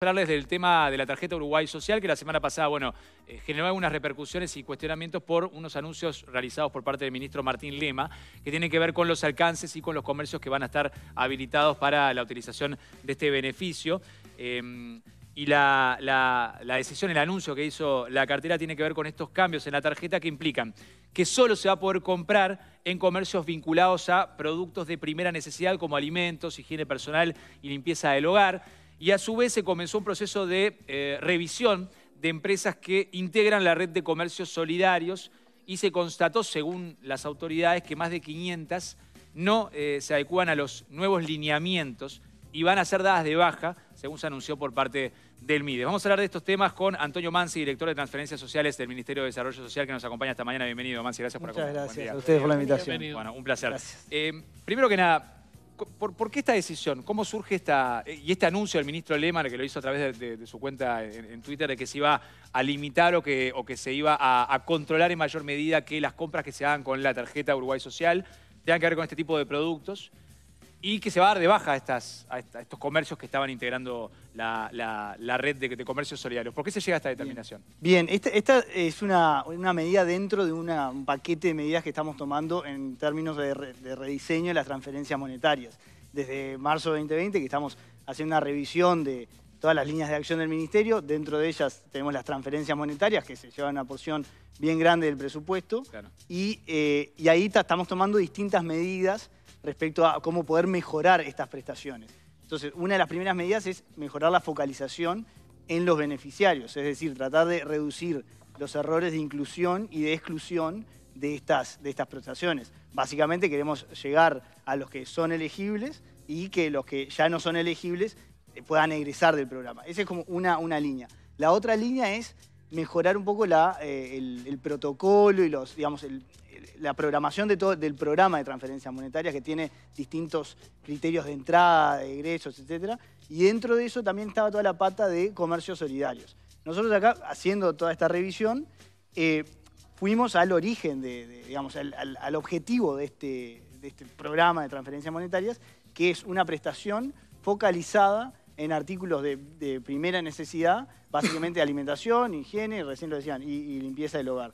hablarles del tema de la tarjeta Uruguay Social, que la semana pasada, bueno, eh, generó algunas repercusiones y cuestionamientos por unos anuncios realizados por parte del ministro Martín Lema, que tienen que ver con los alcances y con los comercios que van a estar habilitados para la utilización de este beneficio. Em, y la, la decisión, el anuncio que hizo la cartera tiene que ver con estos cambios en la tarjeta que implican que solo se va a poder comprar en comercios vinculados a productos de primera necesidad como alimentos, higiene personal y limpieza del hogar y a su vez se comenzó un proceso de eh, revisión de empresas que integran la red de comercios solidarios y se constató, según las autoridades, que más de 500 no eh, se adecúan a los nuevos lineamientos y van a ser dadas de baja, según se anunció por parte del MIDE. Vamos a hablar de estos temas con Antonio Mansi, director de Transferencias Sociales del Ministerio de Desarrollo Social, que nos acompaña esta mañana. Bienvenido, Mansi. Gracias por acompañarnos. Muchas gracias a ustedes por la invitación. Bueno, un placer. Eh, primero que nada, ¿Por, qué esta decisión? ¿Cómo surge esta eh, y este anuncio del ministro Lehmann que lo hizo a través de, su cuenta en, Twitter de que se iba a limitar o que, se iba a, a, controlar en mayor medida que las compras que se hagan con la tarjeta Uruguay Social tengan que ver con este tipo de productos? y que se va a dar de baja a, estos comercios que estaban integrando la, red de, comercios solidarios. ¿Por qué se llega a esta determinación? Bien, Esta, es una, medida dentro de un paquete de medidas que estamos tomando en términos de, rediseño de las transferencias monetarias. Desde marzo de 2020 que estamos haciendo una revisión de todas las líneas de acción del Ministerio. Dentro de ellas tenemos las transferencias monetarias, que se llevan una porción bien grande del presupuesto. Eh, y ahí estamos tomando distintas medidas respecto a cómo poder mejorar estas prestaciones. Entonces, una de las primeras medidas es mejorar la focalización en los beneficiarios, es decir, tratar de reducir los errores de inclusión y de exclusión de estas, de estas prestaciones. Básicamente queremos llegar a los que son elegibles y que los que ya no son elegibles eh, puedan egresar del programa. Esa es como una, una línea. La otra línea es mejorar un poco la, eh, el, el, protocolo y los, digamos, el, la programación de todo, del programa de transferencias monetarias que tiene distintos criterios de entrada, de egresos, etc. Y dentro de eso también estaba toda la pata de comercios solidarios. Nosotros acá, haciendo toda esta revisión, eh, fuimos al origen, de, digamos, al, objetivo este, de este, programa de transferencias monetarias, que es una prestación focalizada en artículos de, primera necesidad, básicamente alimentación, higiene, recién lo decían, y limpieza del hogar.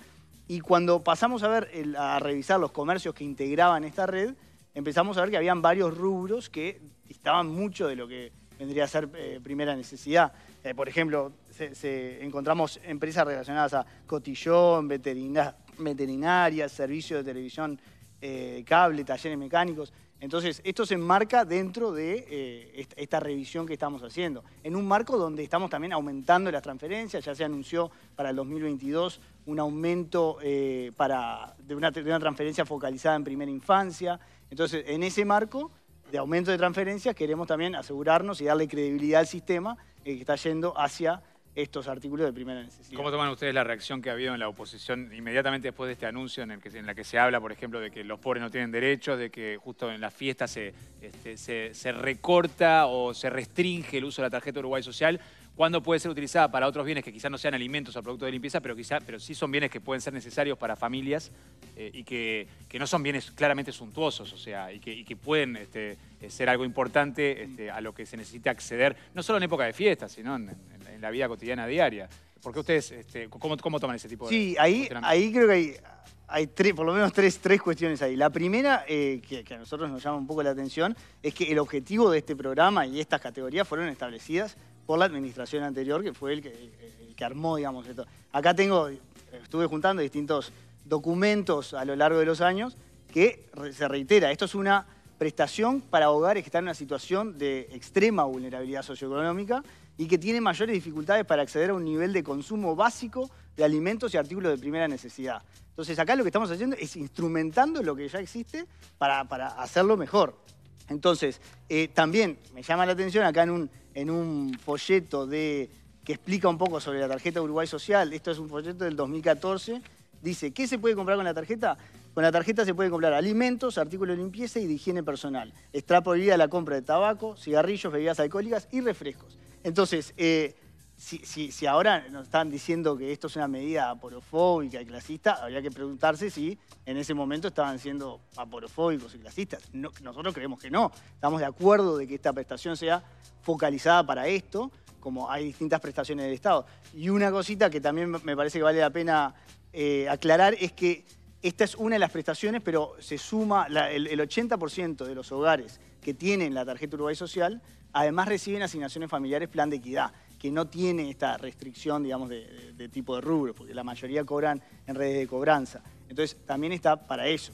Y cuando pasamos a ver, a revisar los comercios que integraban esta red, empezamos a ver que habían varios rubros que estaban mucho de lo que vendría a ser eh, primera necesidad. Eh, por ejemplo, se, encontramos empresas relacionadas a cotillón, veterinarias, veterinaria, servicio de televisión, eh, cable, talleres mecánicos. Entonces, esto se enmarca dentro de eh, esta, revisión que estamos haciendo, en un marco donde estamos también aumentando las transferencias, ya se anunció para el 2022 un aumento eh, de una, transferencia focalizada en primera infancia. Entonces, en ese marco de aumento de transferencias queremos también asegurarnos y darle credibilidad al sistema eh, que está yendo hacia estos artículos de primera necesidad. ¿Cómo toman ustedes la reacción que ha habido en la oposición inmediatamente después de este anuncio en el que, se habla, por ejemplo, de que los pobres no tienen derechos, de que justo en las fiestas este, se, recorta o se restringe el uso de la tarjeta Uruguay Social? ¿Cuándo puede ser utilizada para otros bienes que quizás no sean alimentos o productos de limpieza, pero quizá, pero sí son bienes que pueden ser necesarios para familias eh, y que, no son bienes claramente suntuosos, o sea, y que, pueden este, eh, ser algo importante este, a lo que se necesita acceder, no solo en época de fiestas, sino en, en la vida cotidiana diaria. Porque ustedes, este, ¿cómo, toman ese tipo de Sí, ahí, ahí creo que hay, por lo menos tres, tres cuestiones ahí. La primera, eh, que, a nosotros nos llama un poco la atención, es que el objetivo de este programa y estas categorías fueron establecidas por la administración anterior, que fue el que, el que armó, digamos, esto. Acá tengo, estuve juntando distintos documentos a lo largo de los años que se reitera, esto es una prestación para hogares que están en una situación de extrema vulnerabilidad socioeconómica y que tienen mayores dificultades para acceder a un nivel de consumo básico de alimentos y artículos de primera necesidad. Entonces acá lo que estamos haciendo es instrumentando lo que ya existe para, hacerlo mejor. Entonces, eh, también me llama la atención acá en un, en un folleto de, que explica un poco sobre la tarjeta Uruguay Social, esto es un folleto del 2014, dice, ¿qué se puede comprar con la tarjeta? Con la tarjeta se puede comprar alimentos, artículos de limpieza y de higiene personal. Está prohibida la compra de tabaco, cigarrillos, bebidas alcohólicas y refrescos. Entonces, eh, si, ahora nos están diciendo que esto es una medida aporofóbica y clasista, habría que preguntarse si en ese momento estaban siendo aporofóbicos y clasistas. nosotros creemos que no. Estamos de acuerdo de que esta prestación sea focalizada para esto, como hay distintas prestaciones del Estado. Y una cosita que también me parece que vale la pena eh, aclarar es que esta es una de las prestaciones, pero se suma el, 80% de los hogares que tienen la tarjeta Uruguay Social, además reciben asignaciones familiares plan de equidad, que no tiene esta restricción, digamos, de, tipo de rubro, porque la mayoría cobran en redes de cobranza. Entonces, también está para eso.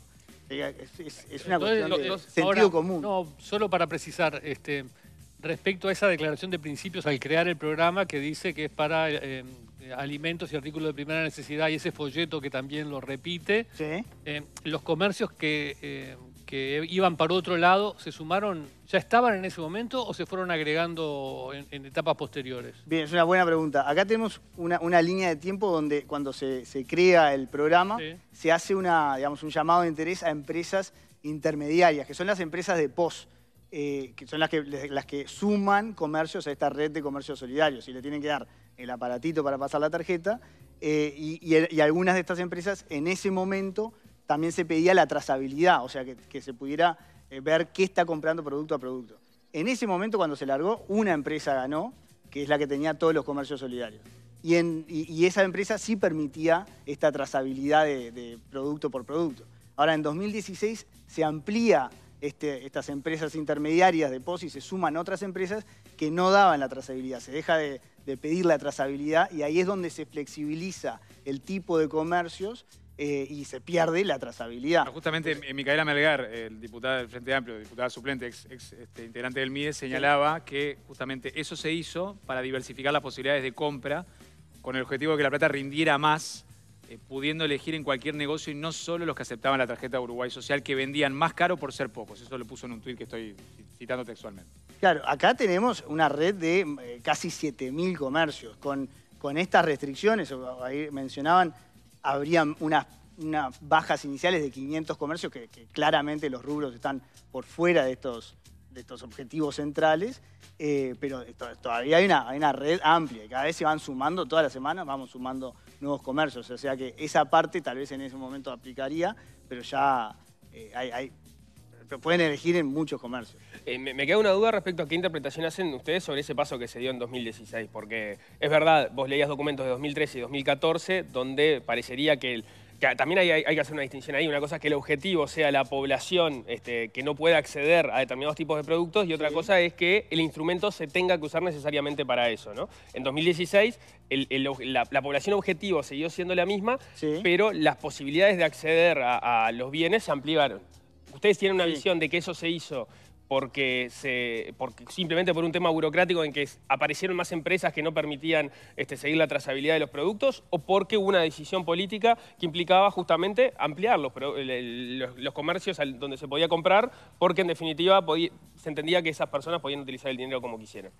Eh, es, una cuestión de sentido común. No, solo para precisar, este, respecto a esa declaración de principios al crear el programa que dice que es para eh, eh, alimentos y artículos de primera necesidad y ese folleto que también lo repite. Eh, los comercios eh, que, iban para otro lado, ¿se sumaron? ¿Ya estaban en ese momento o se fueron agregando en, etapas posteriores? Bien, es una buena pregunta. Acá tenemos una, línea de tiempo donde cuando se, crea el programa se hace una, digamos, un llamado de interés a empresas intermediarias, que son las empresas de POS. que son las las que suman comercios a esta red de comercios solidarios y le tienen que dar el aparatito para pasar la tarjeta, eh, y, algunas de estas empresas en ese momento también se pedía la trazabilidad, o sea, que, se pudiera eh, ver qué está comprando producto a producto. En ese momento, cuando se largó, una empresa ganó, que es la que tenía todos los comercios solidarios. Y, esa empresa sí permitía esta trazabilidad de, producto por producto. Ahora, en 2016 se amplía este, estas empresas intermediarias de POS y se suman otras empresas que no daban la trazabilidad. Se deja de, de pedir la trazabilidad y ahí es donde se flexibiliza el tipo de comercios eh, y se pierde la trazabilidad. Justamente eh, Micaela Melgar, el diputado del Frente Amplio, diputada suplente, ex, este, integrante del MIDE, señalaba que justamente eso se hizo para diversificar las posibilidades de compra con el objetivo de que la plata rindiera más, eh, pudiendo elegir en cualquier negocio y no solo los que aceptaban la tarjeta Uruguay Social, que vendían más caro por ser pocos. Eso lo puso en un tuit que estoy citando textualmente. Claro, acá tenemos una red de eh, casi 7.000 comercios. Con, estas restricciones, ahí mencionaban, habrían unas unas bajas iniciales de 500 comercios, que, claramente los rubros están por fuera de estos, de estos objetivos centrales, eh, pero todavía hay una, red amplia cada vez se van sumando, todas las semanas vamos sumando nuevos comercios, o sea que esa parte tal vez en ese momento aplicaría, pero ya eh, hay, hay, pueden elegir en muchos comercios. Eh, me, queda una duda respecto a qué interpretación hacen ustedes sobre ese paso que se dio en 2016, porque es verdad, vos leías documentos de 2013 y 2014 donde parecería que... también hay, que hacer una distinción ahí. Una cosa es que el objetivo sea la población este, que no pueda acceder a determinados tipos de productos y otra cosa es que el instrumento se tenga que usar necesariamente para eso. ¿no? En 2016 la, población objetivo siguió siendo la misma, pero las posibilidades de acceder a, los bienes se ampliaron. ¿Ustedes tienen una visión de que eso se hizo porque, simplemente por un tema burocrático en que aparecieron más empresas que no permitían este, seguir la trazabilidad de los productos o porque hubo una decisión política que implicaba justamente ampliar los, comercios donde se podía comprar porque en definitiva se entendía que esas personas podían utilizar el dinero como quisieran.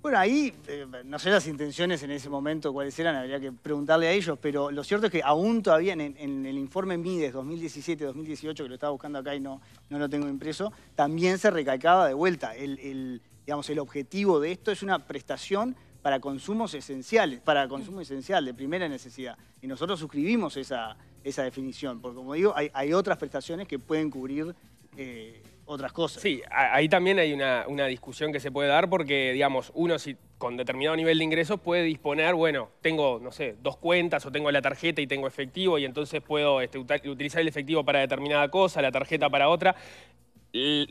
Bueno, ahí, eh, no sé las intenciones en ese momento cuáles eran, habría que preguntarle a ellos, pero lo cierto es que aún todavía en, el informe Mides 2017-2018, que lo estaba buscando acá y no, no lo tengo impreso, también se recalcaba de vuelta, el, digamos, el objetivo de esto es una prestación para consumos esenciales, para consumo esencial, de primera necesidad. Y nosotros suscribimos esa, esa definición, porque como digo, hay, otras prestaciones que pueden cubrir... Eh, otras cosas. Sí, ahí también hay una, discusión que se puede dar porque, digamos, uno si con determinado nivel de ingresos puede disponer, bueno, tengo, no sé, dos cuentas o tengo la tarjeta y tengo efectivo y entonces puedo este, utilizar el efectivo para determinada cosa, la tarjeta para otra.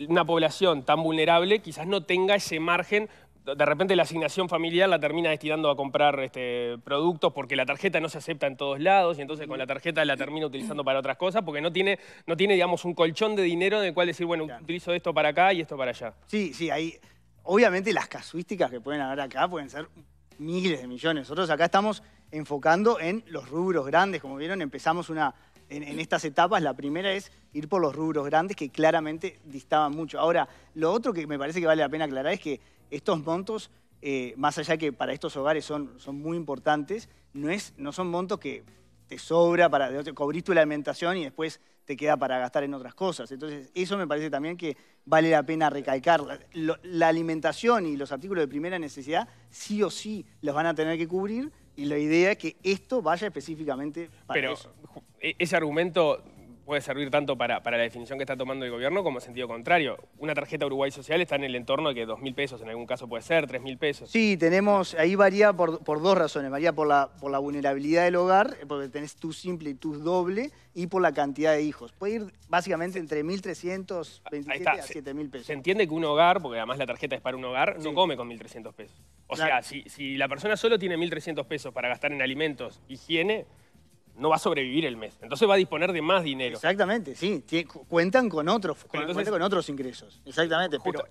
Una población tan vulnerable quizás no tenga ese margen de repente la asignación familiar la termina destinando a comprar este, productos porque la tarjeta no se acepta en todos lados y entonces con la tarjeta la termina utilizando para otras cosas porque no tiene, no tiene digamos, un colchón de dinero en el cual decir, bueno, utilizo esto para acá y esto para allá. Sí, sí, ahí... Obviamente las casuísticas que pueden haber acá pueden ser miles de millones. Nosotros acá estamos enfocando en los rubros grandes. Como vieron, empezamos una, en, estas etapas. La primera es ir por los rubros grandes que claramente distaban mucho. Ahora, lo otro que me parece que vale la pena aclarar es que estos montos, eh, más allá que para estos hogares son, son muy importantes, no, es, no son montos que te sobra para Cobrís cubrir tu alimentación y después te queda para gastar en otras cosas. Entonces, eso me parece también que vale la pena recalcar. La, alimentación y los artículos de primera necesidad sí o sí los van a tener que cubrir y la idea es que esto vaya específicamente para Pero, e, Ese argumento puede servir tanto para, para, la definición que está tomando el gobierno como en sentido contrario. Una tarjeta Uruguay Social está en el entorno de que 2.000 pesos en algún caso puede ser, 3.000 pesos. Sí, tenemos, ahí varía por, dos razones. Varía por la, por la vulnerabilidad del hogar, eh, porque tenés tu simple y tu doble, y por la cantidad de hijos. Puede ir básicamente entre 1.327 a 7.000 pesos. Se entiende que un hogar, porque además la tarjeta es para un hogar, no come con 1.300 pesos. O sea, si, si la persona solo tiene 1.300 pesos para gastar en alimentos, higiene no va a sobrevivir el mes. Entonces va a disponer de más dinero. Exactamente, sí. cuentan con otros, cuentan con otros ingresos. Exactamente. Pero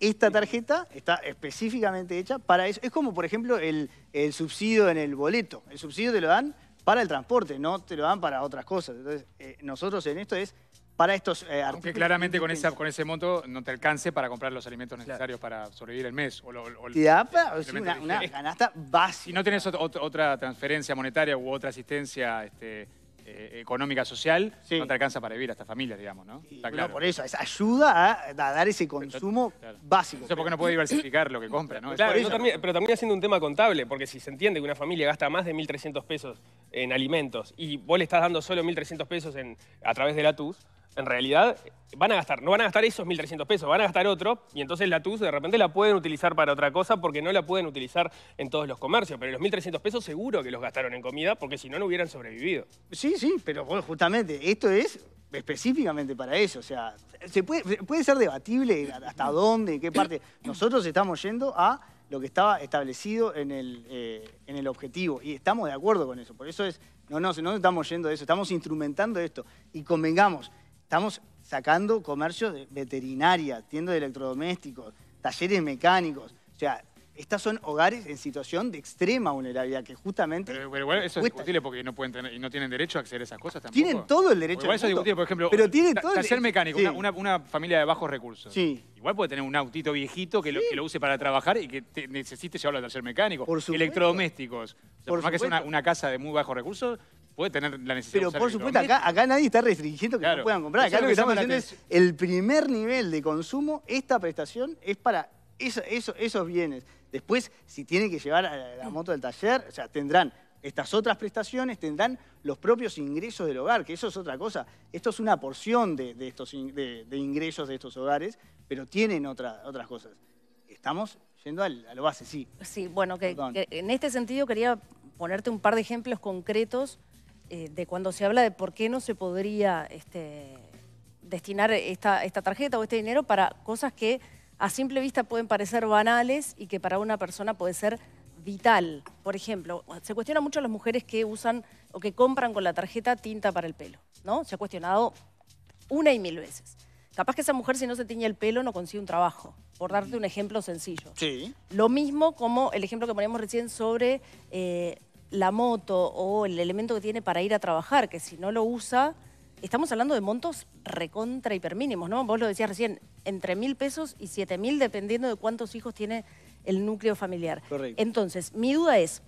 esta tarjeta está específicamente hecha para eso. Es como, por ejemplo, el, subsidio en el boleto. El subsidio te lo dan para el transporte, no te lo dan para otras cosas. Entonces, eh, nosotros en esto es para estos eh, claramente con, esa, con ese monto no te alcance para comprar los alimentos necesarios para sobrevivir el mes. O, lo, o te una, una, básica. Y no tenés otra transferencia monetaria u otra asistencia este, eh, económica social, no te alcanza para vivir a esta familia, digamos, ¿no? claro. por eso, es ayuda a, dar ese consumo básico. Porque no puede diversificar lo que compra, no? Claro, pero también haciendo un tema contable, porque si se entiende que una familia gasta más de 1.300 pesos en alimentos y vos le estás dando solo 1.300 pesos en, a través de la TUS, en realidad van a gastar, no van a gastar esos 1.300 pesos, van a gastar otro, y entonces la TUS de repente la pueden utilizar para otra cosa porque no la pueden utilizar en todos los comercios, pero los 1.300 pesos seguro que los gastaron en comida porque si no, no hubieran sobrevivido. Sí, sí, pero bueno, justamente esto es específicamente para eso, o sea, se puede, ser debatible hasta dónde, en qué parte. Nosotros estamos yendo a lo que estaba establecido en el, eh, en el objetivo y estamos de acuerdo con eso, por eso es, no, no, no estamos yendo de eso, estamos instrumentando esto y convengamos, Estamos sacando comercio de veterinaria, tiendas de electrodomésticos, talleres mecánicos. O sea, estas son hogares en situación de extrema vulnerabilidad, que justamente... Pero, igual eso es discutible porque no, pueden tener, no tienen derecho a acceder a esas cosas tampoco. Tienen todo el derecho. Igual eso es discutible, por ejemplo, pero taller mecánico, una, una, familia de bajos recursos. Igual puede tener un autito viejito que, lo, use para trabajar y que necesite necesite llevarlo de taller mecánico. Por supuesto. Electrodomésticos. por, más que sea una, una, casa de muy bajos recursos, puede tener la necesidad Pero por supuesto, acá, nadie está restringiendo que puedan comprar. Acá lo que, estamos diciendo es el primer nivel de consumo, esta prestación es para esos bienes. Después, si tienen que llevar la, moto del taller, o sea, tendrán estas otras prestaciones tendrán los propios ingresos del hogar, que eso es otra cosa. Esto es una porción de, estos ingresos de estos hogares, pero tienen otras cosas. Estamos yendo al, a lo base, sí. Sí, bueno, en este sentido quería ponerte un par de ejemplos concretos eh, de cuando se habla de por qué no se podría este, destinar esta, esta tarjeta o este dinero para cosas que a simple vista pueden parecer banales y que para una persona puede ser vital. Por ejemplo, se cuestiona mucho a las mujeres que usan o que compran con la tarjeta tinta para el pelo, ¿no? Se ha cuestionado una y mil veces. Capaz que esa mujer si no se tiñe el pelo no consigue un trabajo, por darte un ejemplo sencillo. Sí. Lo mismo como el ejemplo que poníamos recién sobre eh, la moto o el elemento que tiene para ir a trabajar, que si no lo usa, estamos hablando de montos recontra hipermínimos, ¿no? Vos lo decías recién, entre mil pesos y siete mil, dependiendo de cuántos hijos tiene el núcleo familiar. Correcto. Entonces, mi duda es,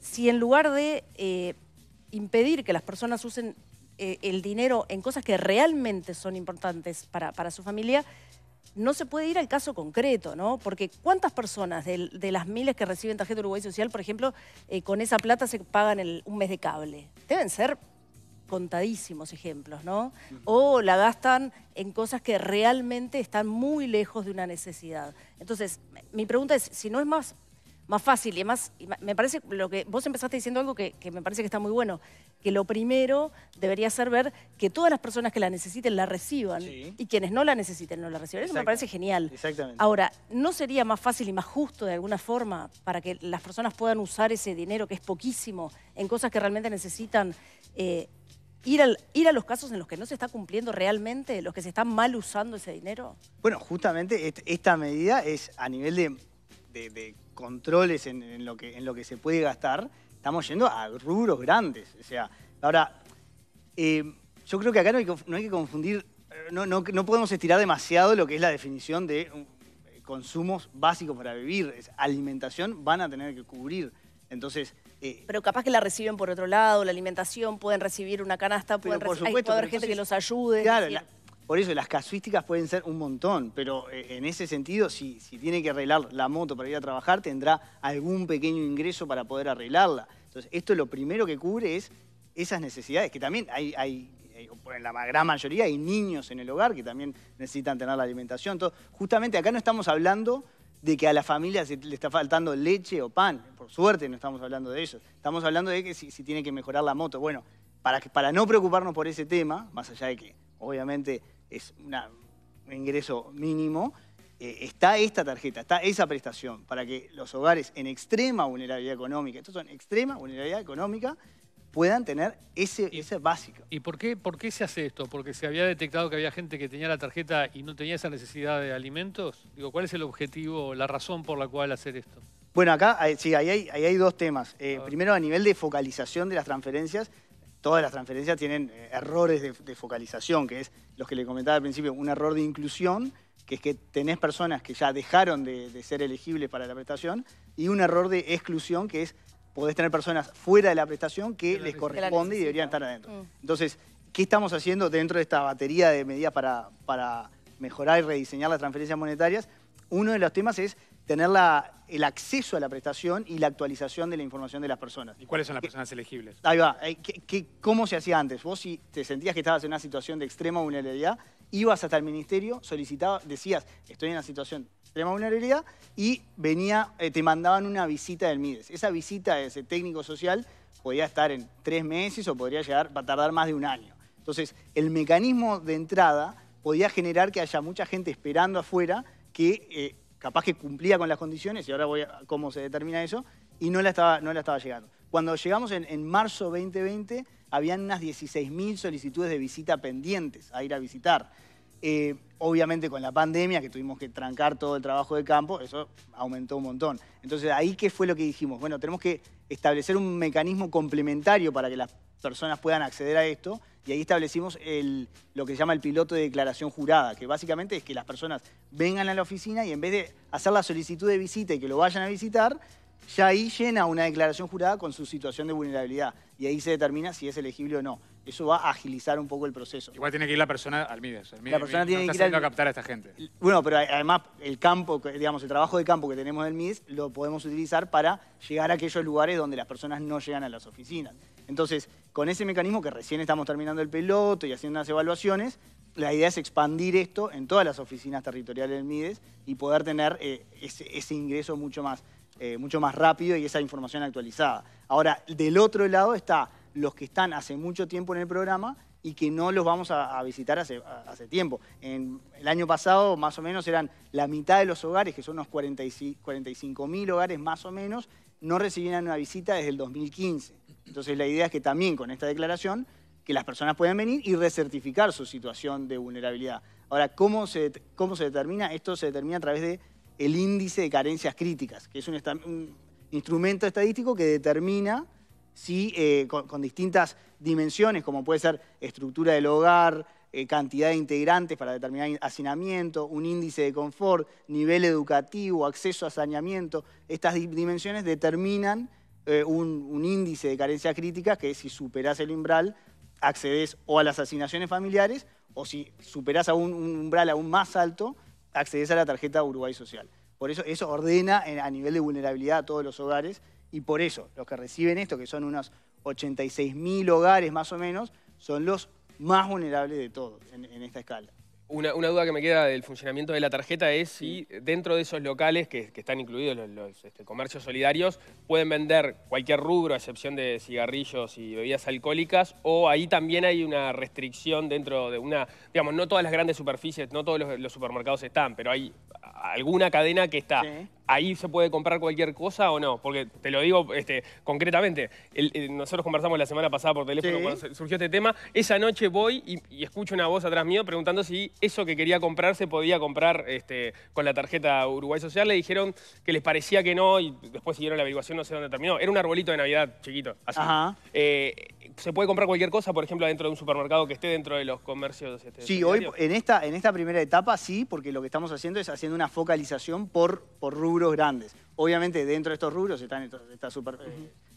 si en lugar de eh, impedir que las personas usen eh, el dinero en cosas que realmente son importantes para, para su familia, no se puede ir al caso concreto, ¿no? Porque ¿cuántas personas de, las miles que reciben tarjeta Uruguay Social, por ejemplo, eh, con esa plata se pagan un mes de cable? Deben ser contadísimos ejemplos, ¿no? O la gastan en cosas que realmente están muy lejos de una necesidad. Entonces, mi pregunta es, si no es más más fácil. Y además, me parece lo que vos empezaste diciendo algo que, me parece que está muy bueno, que lo primero debería ser ver que todas las personas que la necesiten la reciban y quienes no la necesiten no la reciban. Eso me parece genial. Exactamente. Ahora, ¿no sería más fácil y más justo de alguna forma para que las personas puedan usar ese dinero que es poquísimo en cosas que realmente necesitan? Eh, ir, al, ir, a los casos en los que no se está cumpliendo realmente, los que se están mal usando ese dinero? Bueno, justamente esta medida es a nivel de de, controles en, lo que, en lo que se puede gastar, estamos yendo a rubros grandes. O sea, ahora, eh, yo creo que acá no hay, no hay que confundir, eh, no, no, no, podemos estirar demasiado lo que es la definición de eh, consumos básicos para vivir. alimentación van a tener que cubrir. Entonces, pero capaz que la reciben por otro lado, la alimentación, pueden recibir una canasta, pueden, por supuesto, hay, puede haber gente que los ayude. Por eso las casuísticas pueden ser un montón, pero eh, en ese sentido, si, tiene que arreglar la moto para ir a trabajar, tendrá algún pequeño ingreso para poder arreglarla. Entonces, esto lo primero que cubre es esas necesidades, que también hay, hay en la gran mayoría hay niños en el hogar que también necesitan tener la alimentación. Entonces, justamente acá no estamos hablando de que a la familia le está faltando leche o pan. Por suerte no estamos hablando de eso. Estamos hablando de que si, tiene que mejorar la moto. Bueno, para, que, para no preocuparnos por ese tema, más allá de que obviamente es un ingreso mínimo, eh, está esta tarjeta, está esa prestación para que los hogares en extrema vulnerabilidad económica, estos son extrema vulnerabilidad económica, puedan tener ese, ese básico. ¿Y por qué, por qué se hace esto? ¿Porque se había detectado que había gente que tenía la tarjeta y no tenía esa necesidad de alimentos? Digo, ¿cuál es el objetivo, la razón por la cual hacer esto? Bueno, acá eh, sí, ahí hay, dos temas. Eh, primero, a nivel de focalización de las transferencias, todas las transferencias tienen eh, errores de, focalización, que es los que le comentaba al principio, un error de inclusión, que es que tenés personas que ya dejaron de, ser elegibles para la prestación, y un error de exclusión, que es podés tener personas fuera de la prestación que, les corresponde y deberían estar adentro. Mm. Entonces, ¿qué estamos haciendo dentro de esta batería de medidas para, para mejorar y rediseñar las transferencias monetarias? Uno de los temas es tener el acceso a la prestación y la actualización de la información de las personas. ¿Y cuáles son las personas elegibles? Ahí va. Eh, cómo se hacía antes? Vos si te sentías que estabas en una situación de extrema vulnerabilidad, ibas hasta el ministerio, solicitabas, decías, estoy en una situación de extrema vulnerabilidad, y venía, eh, te mandaban una visita del MIDES. Esa visita de ese técnico social podía estar en tres meses o podría llegar, va a tardar más de un año. Entonces, el mecanismo de entrada podía generar que haya mucha gente esperando afuera que eh, capaz que cumplía con las condiciones, y ahora voy a cómo se determina eso, y no la estaba, no estaba llegando. Cuando llegamos en, en marzo 2020, habían unas 16.000 solicitudes de visita pendientes a ir a visitar. Eh, obviamente con la pandemia, que tuvimos que trancar todo el trabajo de campo, eso aumentó un montón. Entonces, ahí qué fue lo que dijimos. Bueno, tenemos que establecer un mecanismo complementario para que las personas puedan acceder a esto. Y ahí establecimos el, lo que se llama el piloto de declaración jurada, que básicamente es que las personas vengan a la oficina y en vez de hacer la solicitud de visita y que lo vayan a visitar, ya ahí llena una declaración jurada con su situación de vulnerabilidad. Y ahí se determina si es elegible o no. Eso va a agilizar un poco el proceso. Igual tiene que ir la persona al MIDES. la persona tiene que ir a captar a esta gente. Bueno, pero además el campo, digamos, el trabajo de campo que tenemos del MIDES lo podemos utilizar para llegar a aquellos lugares donde las personas no llegan a las oficinas. Entonces, con ese mecanismo que recién estamos terminando el piloto y haciendo unas evaluaciones, la idea es expandir esto en todas las oficinas territoriales del MIDES y poder tener eh, ese, ingreso mucho más, eh, mucho más rápido y esa información actualizada. Ahora, del otro lado está los que están hace mucho tiempo en el programa y que no los vamos a, visitar hace, tiempo. En, el año pasado más o menos eran la mitad de los hogares, que son unos 45 mil hogares más o menos, no recibían una visita desde el 2015. Entonces la idea es que también con esta declaración que las personas puedan venir y recertificar su situación de vulnerabilidad. Ahora, ¿cómo se, cómo se determina? Esto se determina a través del el índice de carencias críticas, que es un instrumento estadístico que determina sí eh, con, distintas dimensiones, como puede ser estructura del hogar, eh, cantidad de integrantes para determinar hacinamiento, un índice de confort, nivel educativo, acceso a saneamiento. Estas dimensiones determinan eh, un, índice de carencia crítica que si superás el umbral, accedes o a las asignaciones familiares o si superás un, umbral aún más alto, accedes a la tarjeta Uruguay Social. Por eso eso ordena a nivel de vulnerabilidad a todos los hogares y por eso, los que reciben esto, que son unos 86.000 hogares más o menos, son los más vulnerables de todos en, esta escala. Una, duda que me queda del funcionamiento de la tarjeta es si dentro de esos locales que, están incluidos los, este, comercios solidarios pueden vender cualquier rubro a excepción de cigarrillos y bebidas alcohólicas o ahí también hay una restricción dentro de una, digamos, no todas las grandes superficies, no todos los supermercados están, pero hay alguna cadena que está. ¿Ahí se puede comprar cualquier cosa o no? Porque te lo digo este, concretamente. Eh, nosotros conversamos la semana pasada por teléfono cuando surgió este tema. Esa noche voy y, escucho una voz atrás mío preguntando si eso que quería comprar se podía comprar este, con la tarjeta Uruguay Social. Le dijeron que les parecía que no y después siguieron la averiguación, no sé dónde terminó. Era un arbolito de Navidad chiquito, así. Ajá. Eh, se puede comprar cualquier cosa, por ejemplo, dentro de un supermercado que esté dentro de los comercios. Este, sí, este hoy en esta, en esta primera etapa sí, porque lo que estamos haciendo es haciendo una focalización por, por rubros grandes. Obviamente dentro de estos rubros están estas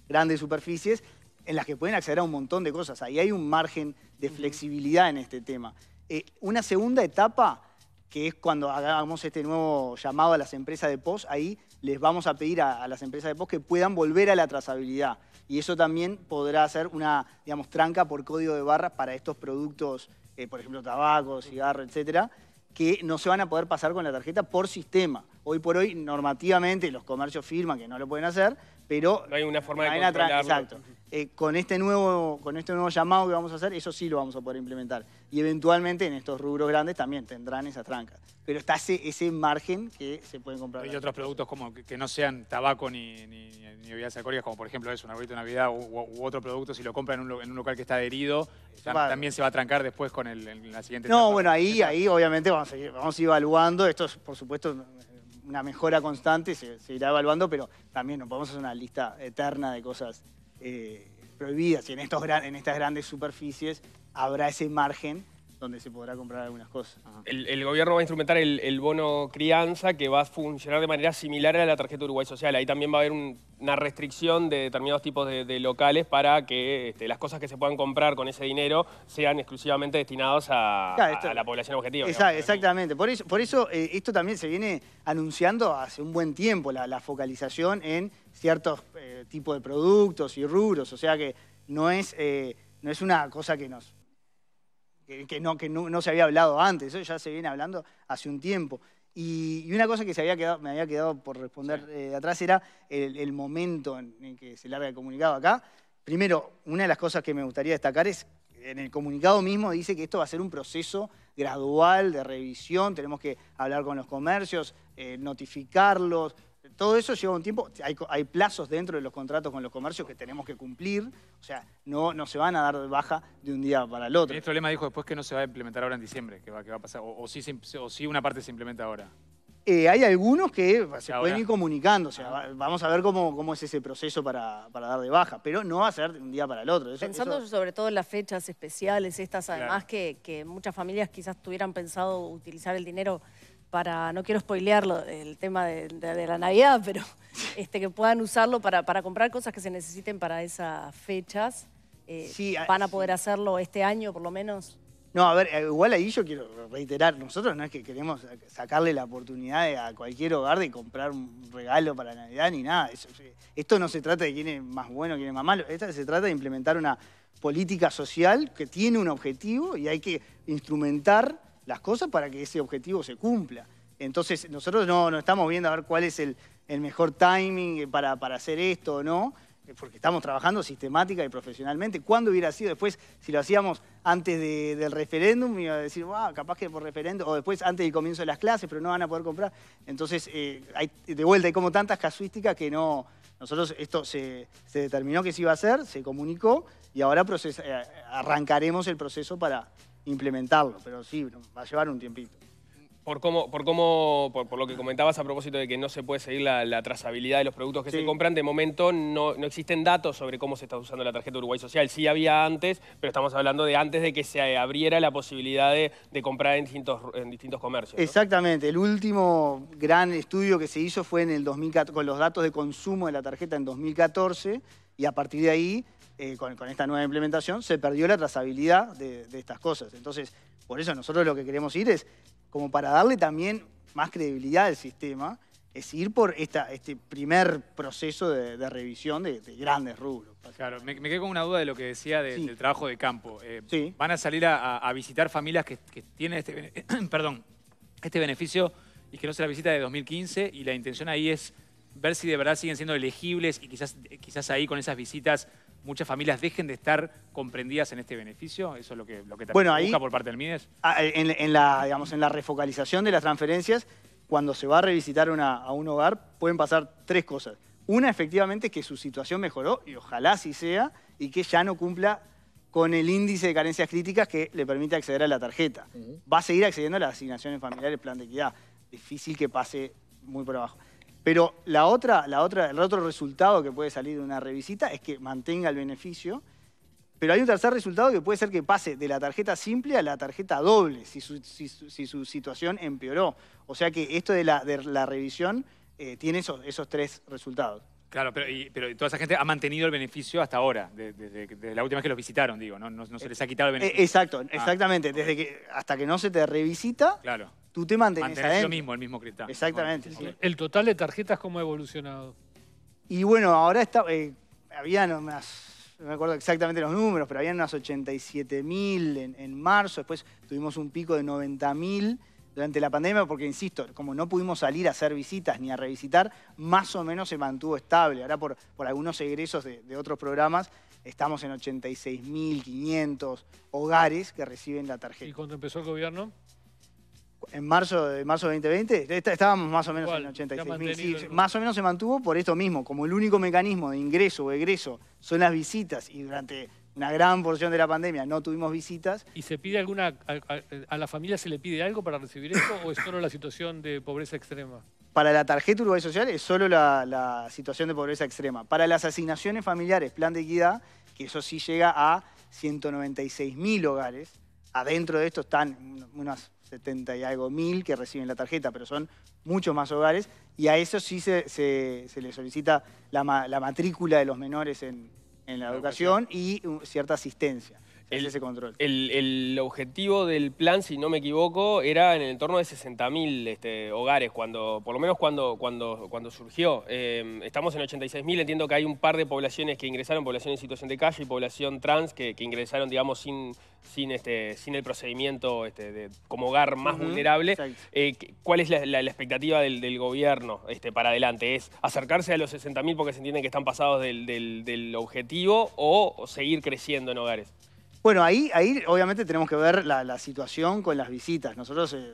grandes superficies en las que pueden acceder a un montón de cosas. Ahí hay un margen de flexibilidad en este tema. Eh, una segunda etapa, que es cuando hagamos este nuevo llamado a las empresas de POS, ahí les vamos a pedir a, las empresas de POS que puedan volver a la trazabilidad y eso también podrá ser una, digamos, tranca por código de barra para estos productos, eh, por ejemplo, tabaco, cigarro, etcétera, que no se van a poder pasar con la tarjeta por sistema. Hoy por hoy, normativamente, los comercios firman que no lo pueden hacer, pero... hay una forma de controlarlo. Exacto. Eh, con, este nuevo, con este nuevo llamado que vamos a hacer, eso sí lo vamos a poder implementar. Y eventualmente en estos rubros grandes también tendrán esa tranca. Pero está ese, margen que se pueden comprar. Y otros productos como que, no sean tabaco ni, ni, bebidas alcohólicas, como por ejemplo eso, un arbolito de Navidad u, otro producto, si lo compran en un, en local que está adherido, también se va a trancar después con el, la siguiente... No, bueno, ahí, ahí obviamente vamos a, ir, vamos evaluando. Esto es, por supuesto, una mejora constante, se, irá evaluando, pero también no podemos hacer una lista eterna de cosas eh, prohibidas y en, estas grandes superficies habrá ese margen donde se podrá comprar algunas cosas. El, gobierno va a instrumentar el, bono crianza que va a funcionar de manera similar a la tarjeta Uruguay Social. Ahí también va a haber una restricción de determinados tipos de, locales para que este, las cosas que se puedan comprar con ese dinero sean exclusivamente destinadas a, la población objetiva. exactamente. Por eso, eh, esto también se viene anunciando hace un buen tiempo, la focalización en ciertos eh, tipos de productos y rubros, o sea que no es, eh, una cosa que nos no, se había hablado antes, eso ya se viene hablando hace un tiempo. Y, una cosa que se había me había quedado por responder eh, de atrás era el, momento en que se larga el comunicado acá. Primero, una de las cosas que me gustaría destacar es, en el comunicado mismo dice que esto va a ser un proceso gradual de revisión, tenemos que hablar con los comercios, notificarlos, todo eso lleva un tiempo, hay, plazos dentro de los contratos con los comercios que tenemos que cumplir, o sea, no, no se van a dar de baja de un día para el otro. El problema dijo después que no se va a implementar ahora en diciembre, que va, que va a pasar, o, si sí una parte se implementa ahora. Eh, hay algunos que se pueden ir comunicando, o sea, vamos a ver cómo, cómo es ese proceso para, dar de baja, pero no va a ser de un día para el otro. Pensando sobre todo en las fechas especiales, estas además que, que muchas familias quizás tuvieran pensado utilizar el dinero para, no quiero spoilear el tema de, la Navidad, pero este, que puedan usarlo para, comprar cosas que se necesiten para esas fechas. Eh, ¿Van a poder hacerlo este año por lo menos? No, a ver, eh, igual ahí yo quiero reiterar, nosotros no es que queremos sacarle la oportunidad a cualquier hogar de comprar un regalo para Navidad ni nada. Eh, esto no se trata de quién es más bueno, quién es más malo. Esto se trata de implementar una política social que tiene un objetivo y hay que instrumentar las cosas para que ese objetivo se cumpla. Entonces, nosotros no, estamos viendo a ver cuál es el, mejor timing para, hacer esto o no, eh, porque estamos trabajando sistemática y profesionalmente. ¿Cuándo hubiera sido después, si lo hacíamos antes del referéndum, iba a decir, wow, capaz que por referéndum, o después antes del comienzo de las clases, pero no van a poder comprar? Entonces, eh, de vuelta, hay como tantas casuísticas que no... Nosotros esto se, determinó que se iba a hacer, se comunicó y ahora eh, arrancaremos el proceso para, implementarlo, pero sí, va a llevar un tiempito. Por cómo, por cómo, por, lo que comentabas a propósito de que no se puede seguir la, trazabilidad de los productos que se compran, de momento no, existen datos sobre cómo se está usando la tarjeta Uruguay Social. Sí había antes, pero estamos hablando de antes de que se abriera la posibilidad de, comprar en distintos, en distintos comercios. Exactamente. El último gran estudio que se hizo fue en el con los datos de consumo de la tarjeta en 2014 y a partir de ahí eh, con, esta nueva implementación, se perdió la trazabilidad de, estas cosas. Entonces, por eso nosotros lo que queremos ir es, como para darle también más credibilidad al sistema, es ir por este primer proceso de, revisión de, grandes rubros. Claro, me, quedo con una duda de lo que decía del trabajo de campo. Eh, ¿Van a salir a, visitar familias que, tienen este, perdón, este beneficio y que no se la visita de 2015 y la intención ahí es ver si de verdad siguen siendo elegibles y quizás, eh, quizás ahí con esas visitas muchas familias dejen de estar comprendidas en este beneficio? ¿Eso es lo que, lo que bueno, busca por parte del MIDES? En, la, digamos, en la refocalización de las transferencias, cuando se va a revisitar una, a un hogar, pueden pasar tres cosas. Una, efectivamente, que su situación mejoró, y ojalá así sea, y que ya no cumpla con el índice de carencias críticas que le permite acceder a la tarjeta. Va a seguir accediendo a las asignaciones familiares, plan de equidad. Difícil que pase muy por abajo. Pero la otra, la otra, el otro resultado que puede salir de una revisita es que mantenga el beneficio. Pero hay un tercer resultado que puede ser que pase de la tarjeta simple a la tarjeta doble, si su, situación empeoró. O sea que esto de la, revisión eh, tiene esos, tres resultados. Claro, pero, toda esa gente ha mantenido el beneficio hasta ahora, desde, la última vez que los visitaron, digo, no, se eh, les ha quitado el eh, beneficio. Exacto, ah, exactamente. Desde que, hasta que no se te revisita, claro. Tú te mantenés, mantenés mismo, el mismo cristal. Exactamente. ¿El total de tarjetas cómo ha evolucionado? Y bueno, ahora está, eh, Había, no me acuerdo exactamente los números, pero habían unas 87.000 en, en marzo, después tuvimos un pico de 90.000 durante la pandemia, porque insisto, como no pudimos salir a hacer visitas ni a revisitar, más o menos se mantuvo estable. Ahora por, algunos egresos de, otros programas estamos en 86.500 hogares que reciben la tarjeta. ¿Y cuándo empezó el gobierno? en marzo de marzo 2020, estábamos más o menos en 86.000. y más o menos se mantuvo por esto mismo, como el único mecanismo de ingreso o egreso son las visitas y durante una gran porción de la pandemia no tuvimos visitas. ¿Y se pide alguna, a, la familia se le pide algo para recibir esto o es solo la situación de pobreza extrema? Para la tarjeta Uruguay Social es solo la, la situación de pobreza extrema. Para las asignaciones familiares, plan de equidad, que eso sí llega a 196.000 hogares, adentro de esto están unas 70 y algo mil que reciben la tarjeta, pero son muchos más hogares y a eso sí se, se, le solicita la, matrícula de los menores en, la, educación y uh, cierta asistencia el, ese control. El, objetivo del plan, si no me equivoco, era en el entorno de 60.000 este, hogares, cuando, por lo menos cuando, cuando, cuando surgió. Em, estamos en 86.000, entiendo que hay un par de poblaciones que ingresaron, población en situación de calle y población trans, que, ingresaron, digamos, sin, sin, este, sin el procedimiento este, de, como hogar más vulnerable. Eh, ¿Cuál es la, expectativa del, gobierno este, para adelante? ¿Es acercarse a los 60.000 porque se entiende que están pasados del objetivo o seguir creciendo en hogares? Bueno, ahí, ahí obviamente tenemos que ver la, situación con las visitas. Nosotros eh,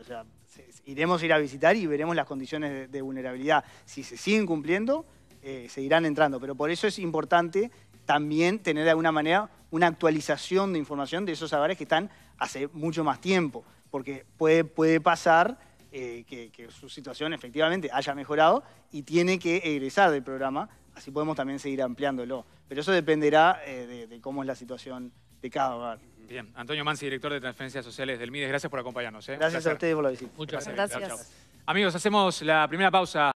iremos a ir a visitar y veremos las condiciones de, vulnerabilidad. Si se siguen cumpliendo, eh, seguirán entrando. Pero por eso es importante también tener de alguna manera una actualización de información de esos hogares que están hace mucho más tiempo. Porque puede, puede pasar eh, que, su situación efectivamente haya mejorado y tiene que egresar del programa así podemos también seguir ampliándolo. Pero eso dependerá de, de, cómo es la situación Bien, Antonio Mansi, director de Transferencias Sociales del MIDES, gracias por acompañarnos. ¿eh? Gracias a ustedes por la visita. Muchas gracias. Amigos, hacemos la primera pausa.